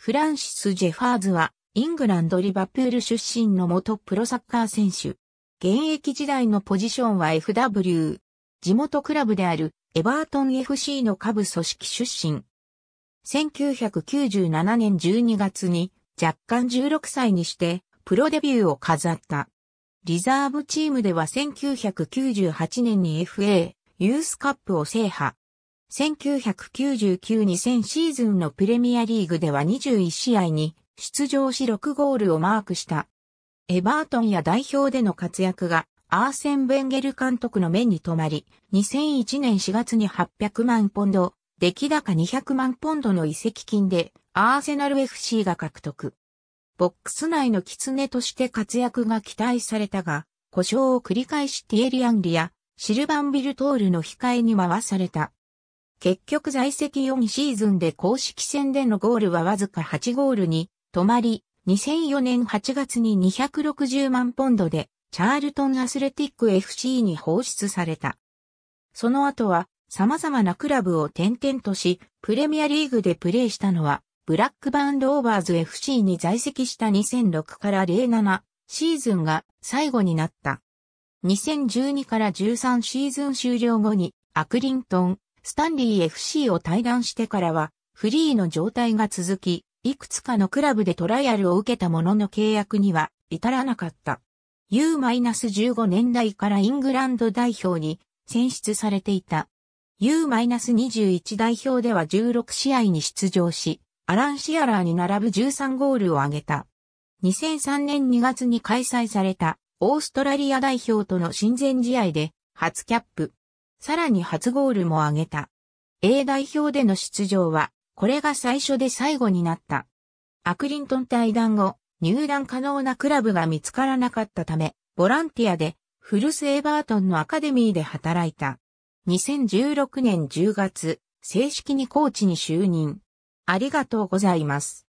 フランシス・ジェファーズは、イングランド・リバプール出身の元プロサッカー選手。現役時代のポジションは FW。地元クラブであるエバートン FC の下部組織出身。1997年12月に若干16歳にしてプロデビューを飾った。リザーブチームでは1998年に FA ユースカップを制覇。1999-2000シーズンのプレミアリーグでは21試合に出場し6ゴールをマークした。エバートンや代表での活躍がアーセン・ベンゲル監督の目に留まり、2001年4月に800万ポンド、出来高200万ポンドの移籍金でアーセナル FC が獲得。ボックス内の狐として活躍が期待されたが、故障を繰り返しティエリアンリやシルバンビルトールの控えに回された。結局在籍4シーズンで公式戦でのゴールはわずか8ゴールに止まり、2004年8月に260万ポンドでチャールトンアスレティック FC に放出された。その後は様々なクラブを転々とし、プレミアリーグでプレーしたのは、ブラックバーンローバーズ FC に在籍した2006から07シーズンが最後になった。2012から13シーズン終了後にアクリントンスタンリー FC を退団してからは、フリーの状態が続き、いくつかのクラブでトライアルを受けたものの契約には至らなかった。U-15 年代からイングランド代表に選出されていた。U-21 代表では16試合に出場し、アラン・シアラーに並ぶ13ゴールを挙げた。2003年2月に開催されたオーストラリア代表との親善試合で初キャップ。さらに初ゴールも挙げた。A 代表での出場は、これが最初で最後になった。アクリントン対談後、入団可能なクラブが見つからなかったため、ボランティアで、フルス・エバートンのアカデミーで働いた。2016年10月、正式にコーチに就任。ありがとうございます。